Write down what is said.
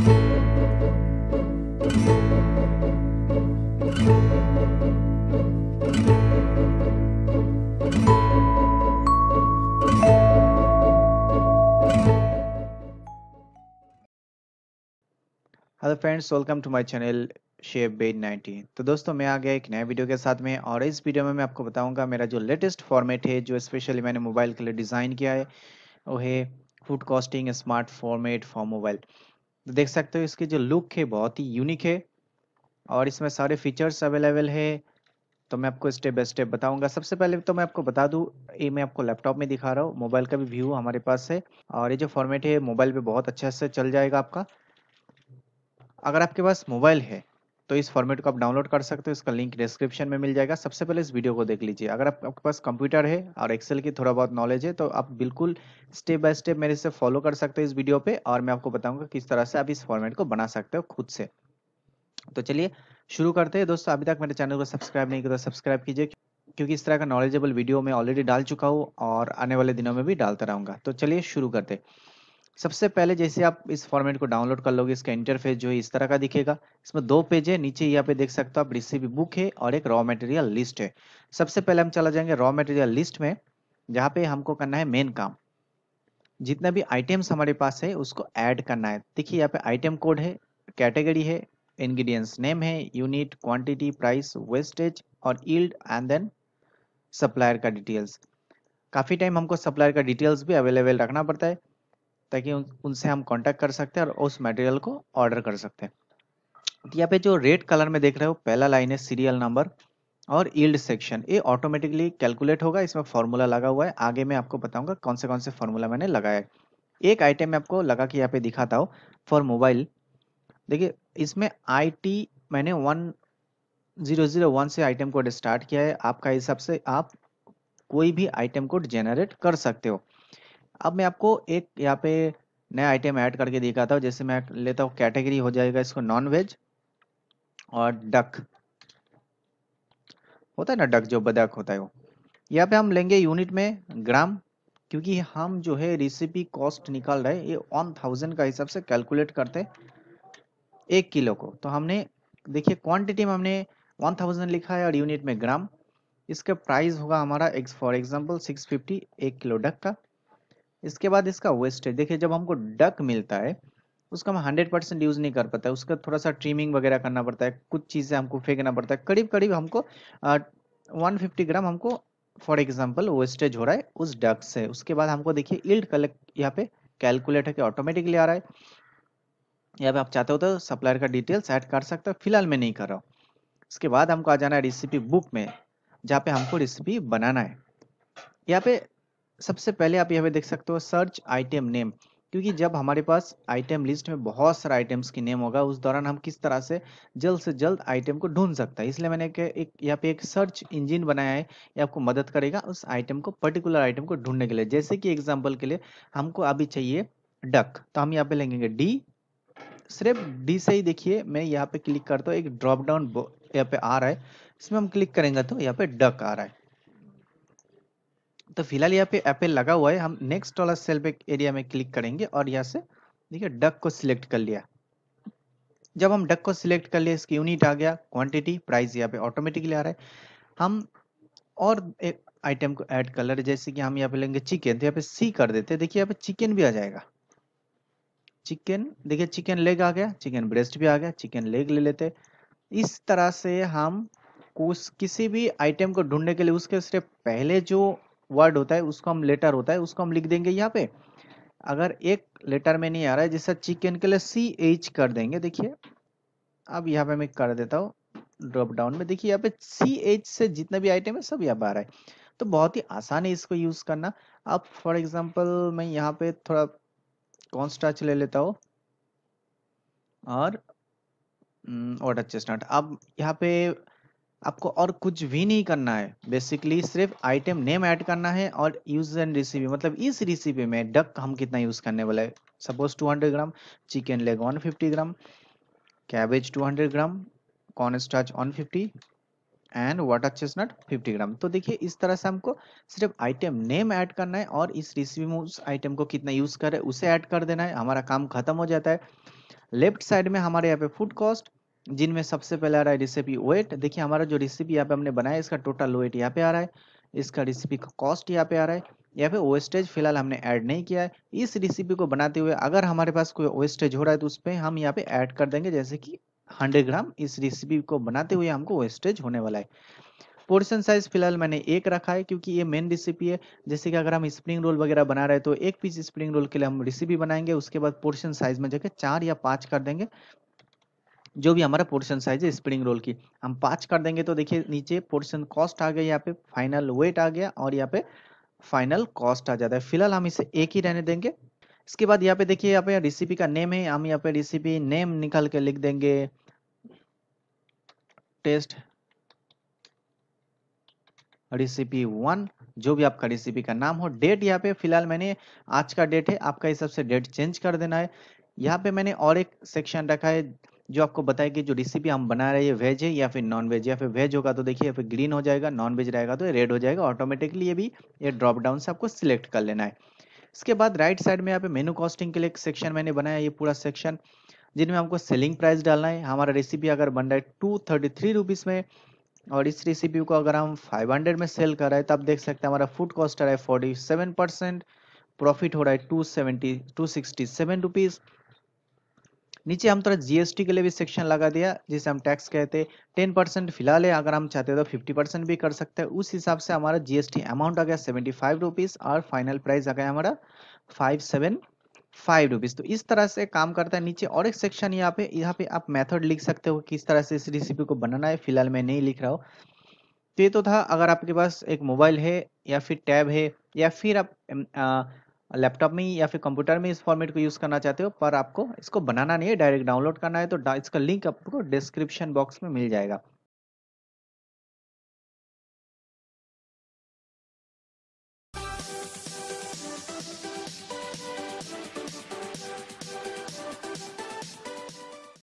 hello friends welcome to my channel shape bed ninety तो दोस्तों मैं आ गया एक नए वीडियो के साथ में और इस वीडियो में मैं आपको बताऊंगा मेरा जो लेटेस्ट फॉर्मेट है जो स्पेशली मैंने मोबाइल के लिए डिज़ाइन किया है वो है food costing smart format for mobile देख सकते हो इसकी जो लुक है बहुत ही यूनिक है और इसमें सारे फीचर्स अवेलेबल है तो मैं आपको स्टेप बाय स्टेप बताऊंगा सबसे पहले तो मैं आपको बता दूं ये मैं आपको लैपटॉप में दिखा रहा हूँ मोबाइल का भी व्यू हमारे पास है और ये जो फॉर्मेट है मोबाइल पे बहुत अच्छे से चल जाएगा आपका अगर आपके पास मोबाइल है तो इस फॉर्मेट को आप डाउनलोड कर सकते हो इसका लिंक डिस्क्रिप्शन में मिल जाएगा सबसे पहले इस वीडियो को देख लीजिए अगर आप, आपके पास कंप्यूटर है और एक्सेल की थोड़ा बहुत नॉलेज है तो आप बिल्कुल स्टेप बाय स्टेप मेरे से फॉलो कर सकते हो इस वीडियो पे और मैं आपको बताऊंगा किस तरह से आप इस फॉर्मेट को बना सकते हो खुद से तो चलिए शुरू करते हैं दोस्तों अभी तक मेरे चैनल को सब्सक्राइब नहीं किया तो सब्सक्राइब कीजिए क्योंकि इस तरह का नॉलेजेबल वीडियो मैं ऑलरेडी डाल चुका हूँ और आने वाले दिनों में भी डालता रहूंगा तो चलिए शुरू करते हैं सबसे पहले जैसे आप इस फॉर्मेट को डाउनलोड कर लोगे इसका इंटरफेस जो है इस तरह का दिखेगा इसमें दो पेज है नीचे यहाँ पे देख सकते हो आप रिसीपी बुक है और एक रॉ मटेरियल लिस्ट है सबसे पहले हम चला जाएंगे रॉ मटेरियल लिस्ट में जहाँ पे हमको करना है मेन काम जितना भी आइटम्स हमारे पास है उसको ऐड करना है देखिए यहाँ पे आइटम कोड है कैटेगरी है इनग्रीडियंट्स नेम है यूनिट क्वांटिटी प्राइस वेस्टेज और ईल्ड एंड देन सप्लायर का डिटेल्स काफ़ी टाइम हमको सप्लायर का डिटेल्स भी अवेलेबल रखना पड़ता है ताकि उनसे हम कांटेक्ट कर सकते हैं और उस मटेरियल को ऑर्डर कर सकते हैं तो यहाँ पे जो रेड कलर में देख रहे हो पहला लाइन है सीरियल नंबर और ईल्ड सेक्शन ये ऑटोमेटिकली कैलकुलेट होगा इसमें फॉर्मूला लगा हुआ है आगे मैं आपको बताऊंगा कौन से कौन से फॉर्मूला मैंने लगाया है एक आइटम मैं आपको लगा कि यहाँ पे दिखाता हूँ फॉर मोबाइल देखिए इसमें आई मैंने वन जीरो जीरो वन से आइटम कोड स्टार्ट किया है आपका हिसाब से आप कोई भी आइटम कोड जेनरेट कर सकते हो अब मैं आपको एक यहाँ पे नया आइटम ऐड करके दिखाता हूँ जैसे मैं लेता हूँ कैटेगरी हो जाएगा इसको नॉन वेज और डक होता है ना डक जो बदक होता है वो यहाँ पे हम लेंगे यूनिट में ग्राम क्योंकि हम जो है रेसिपी कॉस्ट निकाल रहे ये वन थाउजेंड का हिसाब से कैलकुलेट करते एक किलो को तो हमने देखिए क्वांटिटी में हमने वन थाउजेंड लिखा है और यूनिट में ग्राम इसका प्राइस होगा हमारा फॉर एग्जाम्पल सिक्स फिफ्टी एक किलो डक का इसके बाद इसका वेस्टेज देखिए जब हमको डक मिलता है उसका हम हंड्रेड परसेंट यूज़ नहीं कर पाता है उसका थोड़ा सा ट्रिमिंग वगैरह करना पड़ता है कुछ चीज़ें हमको फेंकना पड़ता है करीब करीब हमको वन फिफ्टी ग्राम हमको फॉर एग्जाम्पल वेस्टेज हो रहा है उस डक से उसके बाद हमको देखिए इल्ड कलेक्ट यहाँ पे कैलकुलेट होकर ऑटोमेटिकली आ रहा है यहाँ पे आप चाहते हो तो सप्लायर का डिटेल्स ऐड कर सकते हो फिलहाल मैं नहीं कर रहा हूँ उसके बाद हमको आ जाना है रेसिपी बुक में जहाँ पे हमको रेसिपी बनाना है यहाँ पे सबसे पहले आप यहाँ पे देख सकते हो सर्च आइटम नेम क्योंकि जब हमारे पास आइटम लिस्ट में बहुत सारे आइटम्स की नेम होगा उस दौरान हम किस तरह से जल्द से जल्द आइटम को ढूंढ सकते हैं इसलिए मैंने एक यहाँ पे एक सर्च इंजन बनाया है ये आपको मदद करेगा उस आइटम को पर्टिकुलर आइटम को ढूंढने के लिए जैसे कि एग्जाम्पल के लिए हमको अभी चाहिए डक तो हम यहाँ पे लेंगे डी सिर्फ डी से ही देखिए मैं यहाँ पे क्लिक करता हूँ एक ड्रॉप डाउन यहाँ पे आ रहा है इसमें हम क्लिक करेंगे तो यहाँ पे डक आ रहा है तो फिलहाल यहाँ पे एप्पल लगा हुआ है हम नेक्स्ट वाला सेल पे एरिया में क्लिक करेंगे और यहाँ से देखिए डक को सिलेक्ट कर लिया जब हम डक को सिलेक्ट कर लिए इसकी यूनिट आ गया क्वांटिटी प्राइस यहाँ पे ऑटोमेटिकली आ रहा है हम और एक आइटम को ऐड कर ले जैसे कि हम यहाँ पे लेंगे चिकन तो यहाँ पे सी कर देते हैं देखिए यहाँ पे चिकन भी आ जाएगा चिकन देखिए चिकन लेग आ गया चिकन ब्रेस्ट भी आ गया चिकन लेग ले लेते इस तरह से हम उस किसी भी आइटम को ढूंढने के लिए उसके सिर्फ पहले जो वर्ड होता है उसको हम लेटर होता है उसको हम लिख देंगे यहाँ पे अगर एक लेटर में नहीं आ रहा है जैसा चिकन के लिए सी एच कर देंगे देखिए अब यहाँ पे मैं कर देता हूँ ड्रॉप डाउन में देखिए यहाँ पे सी एच से जितने भी आइटम है सब यहाँ पे आ रहा है तो बहुत ही आसान है इसको यूज़ करना अब फॉर एग्जाम्पल मैं यहाँ पे थोड़ा कॉन्स्टाच ले लेता हूँ और वाटर हम्म, चेस्टनट अच्छा अब यहाँ पे आपको और कुछ भी नहीं करना है बेसिकली सिर्फ आइटम नेम ऐड करना है और यूज एंड रेसिपी मतलब इस रेसिपी में डक हम कितना यूज करने वाला है suppose 200 gram chicken leg 150 gram cabbage 200 gram corn starch 150 and water chestnut 50 gram तो देखिए इस तरह से हमको सिर्फ आइटम नेम ऐड करना है और इस रेसिपी में उस आइटम को कितना यूज करे उसे ऐड कर देना है हमारा काम खत्म हो जाता है लेफ्ट साइड में हमारे यहाँ पे फूड कॉस्ट जिनमें सबसे पहले आ रहा है रेसिपी वेट देखिए हमारा जो रेसिपी यहाँ पे हमने बनाया इसका टोटल वेट यहाँ पे आ रहा है इसका रेसिपी का कॉस्ट यहाँ पे आ रहा है या फिर वेस्टेज फिलहाल हमने ऐड नहीं किया है इस रेसिपी को बनाते हुए अगर हमारे पास कोई वेस्टेज हो रहा है तो उस पर हम यहाँ पे ऐड कर देंगे जैसे कि हंड्रेड ग्राम इस रेसिपी को बनाते हुए हमको वेस्टेज होने वाला है पोर्शन साइज फिलहाल मैंने एक रखा है क्योंकि ये मेन रेसिपी है जैसे कि अगर हम स्प्रिंग रोल वगैरह बना रहे हैं तो एक पीस स्प्रिंग रोल के लिए हम रेसिपी बनाएंगे उसके बाद पोर्शन साइज में जगह चार या पाँच कर देंगे जो भी हमारा पोर्शन साइज है स्प्रिंग रोल की हम पाँच कर देंगे तो देखिए नीचे पोर्शन कॉस्ट आ गया यहाँ पे फाइनल वेट आ गया और यहाँ पे फाइनल कॉस्ट आ जाता है फिलहाल हम इसे एक ही रहने देंगे इसके बाद यहाँ पे देखिए यहाँ पे रेसिपी का नेम है हम यहाँ पे रेसिपी नेम निकाल के लिख देंगे टेस्ट रेसिपी वन जो भी आपका रेसिपी का नाम हो डेट यहाँ पे फिलहाल मैंने आज का डेट है आपका हिसाब से डेट चेंज कर देना है यहाँ पे मैंने और एक सेक्शन रखा है जो आपको बताया कि जो रेसिपी हम बना रहे हैं वेज है या फिर नॉन वेज या फिर वेज होगा तो देखिए फिर ग्रीन हो जाएगा नॉन वेज रहेगा तो रेड हो जाएगा ऑटोमेटिकली ये भी ये ड्रॉप डाउन से आपको सिलेक्ट कर लेना है इसके बाद राइट साइड में यहाँ पे मेनू कॉस्टिंग के लिए एक सेक्शन मैंने बनाया ये पूरा सेक्शन जिनमें हमको सेलिंग प्राइस डालना है हमारा रेसिपी अगर बन रहा है टू थर्टी थ्री रुपीज़ में और इस रेसिपी को अगर हम फाइव हंड्रेड में सेल कर रहे हैं तो आप देख सकते हैं हमारा फूड कॉस्ट आ रहा है फोर्टी सेवन परसेंट प्रॉफिट हो रहा है two seventy two sixty seven rupees नीचे हम थोड़ा जीएसटी के लिए भी सेक्शन लगा दिया जिसे हम टैक्स कहते हैं टेन परसेंट फिलहाल है अगर हम चाहते तो फिफ्टी परसेंट भी कर सकते हैं उस हिसाब से हमारा जीएसटी अमाउंट आ गया सेवेंटी फाइव रुपीज़ और फाइनल प्राइस आ गया हमारा फाइव सेवन फाइव रुपीज़ तो इस तरह से काम करता है नीचे और एक सेक्शन यहाँ पे यहाँ पे आप मेथड लिख सकते हो किस तरह से इस रेसिपी को बनाना है फिलहाल मैं नहीं लिख रहा हूँ तो ये तो था अगर आपके पास एक मोबाइल है या फिर टैब है या फिर आप लैपटॉप में या फिर कंप्यूटर में इस फॉर्मेट को यूज़ करना चाहते हो पर आपको इसको बनाना नहीं है डायरेक्ट डाउनलोड करना है तो इसका लिंक आपको डिस्क्रिप्शन बॉक्स में मिल जाएगा